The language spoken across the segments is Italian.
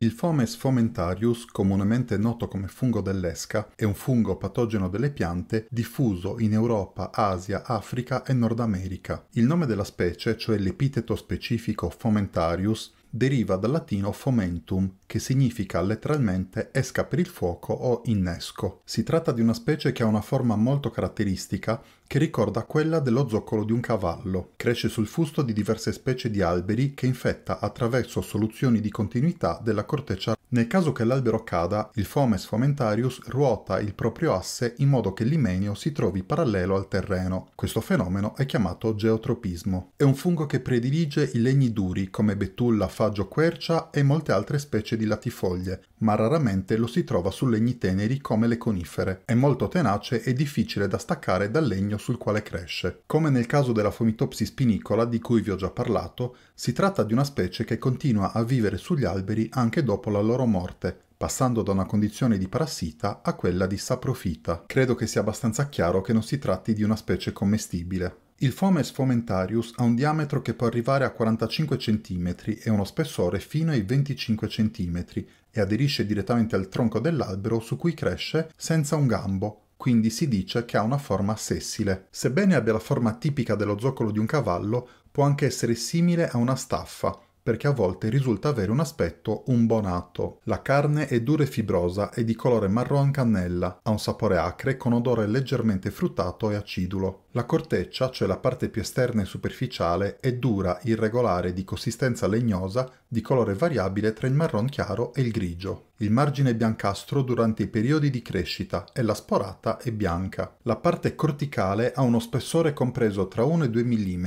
Il Fomes fomentarius, comunemente noto come fungo dell'esca, è un fungo patogeno delle piante diffuso in Europa, Asia, Africa e Nord America. Il nome della specie, cioè l'epiteto specifico fomentarius, deriva dal latino fomentum, che significa letteralmente esca per il fuoco o innesco. Si tratta di una specie che ha una forma molto caratteristica che ricorda quella dello zoccolo di un cavallo. Cresce sul fusto di diverse specie di alberi che infetta attraverso soluzioni di continuità della corteccia nel caso che l'albero cada, il fomes fomentarius ruota il proprio asse in modo che l'imenio si trovi parallelo al terreno. Questo fenomeno è chiamato geotropismo. È un fungo che predilige i legni duri come betulla, faggio, quercia e molte altre specie di latifoglie, ma raramente lo si trova su legni teneri come le conifere. È molto tenace e difficile da staccare dal legno sul quale cresce. Come nel caso della Fomitopsis spinicola di cui vi ho già parlato, si tratta di una specie che continua a vivere sugli alberi anche dopo la loro loro morte, passando da una condizione di parassita a quella di saprofita. Credo che sia abbastanza chiaro che non si tratti di una specie commestibile. Il Fomes fomentarius ha un diametro che può arrivare a 45 cm e uno spessore fino ai 25 cm e aderisce direttamente al tronco dell'albero su cui cresce senza un gambo, quindi si dice che ha una forma sessile. Sebbene abbia la forma tipica dello zoccolo di un cavallo, può anche essere simile a una staffa, perché a volte risulta avere un aspetto un bonato. La carne è dura e fibrosa e di colore marron cannella, ha un sapore acre con odore leggermente fruttato e acidulo. La corteccia, cioè la parte più esterna e superficiale, è dura, irregolare, di consistenza legnosa, di colore variabile tra il marron chiaro e il grigio. Il margine è biancastro durante i periodi di crescita e la sporata è bianca. La parte corticale ha uno spessore compreso tra 1 e 2 mm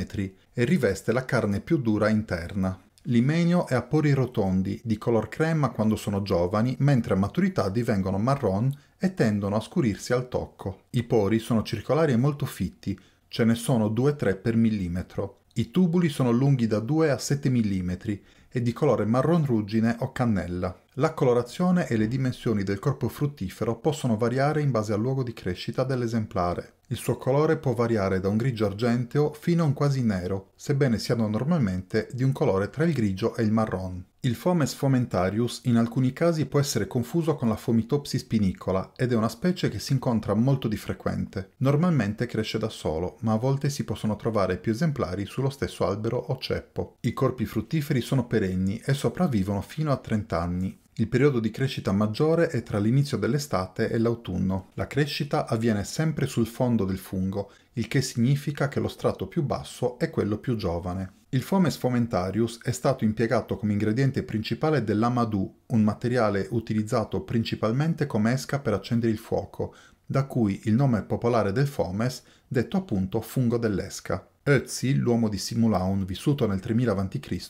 e riveste la carne più dura interna. L'imenio è a pori rotondi, di color crema quando sono giovani, mentre a maturità divengono marron e tendono a scurirsi al tocco. I pori sono circolari e molto fitti, ce ne sono 2-3 per millimetro. I tubuli sono lunghi da 2 a 7 mm e di colore marron ruggine o cannella. La colorazione e le dimensioni del corpo fruttifero possono variare in base al luogo di crescita dell'esemplare. Il suo colore può variare da un grigio argenteo fino a un quasi nero, sebbene siano normalmente di un colore tra il grigio e il marrone. Il Fomes fomentarius in alcuni casi può essere confuso con la Fomitopsi spinicola ed è una specie che si incontra molto di frequente. Normalmente cresce da solo, ma a volte si possono trovare più esemplari sullo stesso albero o ceppo. I corpi fruttiferi sono perenni e sopravvivono fino a 30 anni il periodo di crescita maggiore è tra l'inizio dell'estate e l'autunno. La crescita avviene sempre sul fondo del fungo, il che significa che lo strato più basso è quello più giovane. Il Fomes fomentarius è stato impiegato come ingrediente principale dell'amadou, un materiale utilizzato principalmente come esca per accendere il fuoco, da cui il nome popolare del Fomes, detto appunto fungo dell'esca. Ötzi, l'uomo di Simulaun, vissuto nel 3000 a.C.,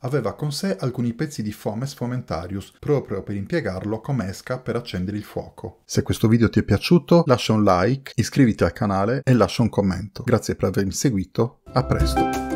aveva con sé alcuni pezzi di Fomes Fomentarius, proprio per impiegarlo come esca per accendere il fuoco. Se questo video ti è piaciuto, lascia un like, iscriviti al canale e lascia un commento. Grazie per avermi seguito, a presto!